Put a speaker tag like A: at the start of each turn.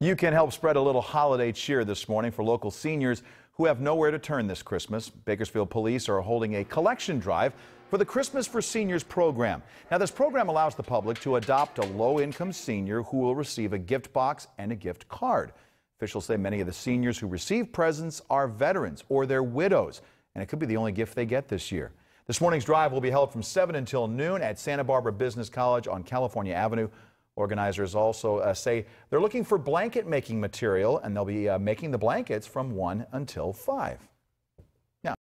A: You can help spread a little holiday cheer this morning for local seniors who have nowhere to turn this Christmas. Bakersfield police are holding a collection drive for the Christmas for Seniors program. Now, this program allows the public to adopt a low income senior who will receive a gift box and a gift card. Officials say many of the seniors who receive presents are veterans or their widows, and it could be the only gift they get this year. This morning's drive will be held from 7 until noon at Santa Barbara Business College on California Avenue. Organizers also uh, say they're looking for blanket making material and they'll be uh, making the blankets from 1 until 5.